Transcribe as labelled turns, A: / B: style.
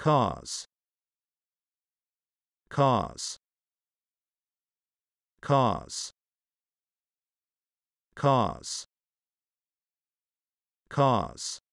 A: cause cause cause cause cause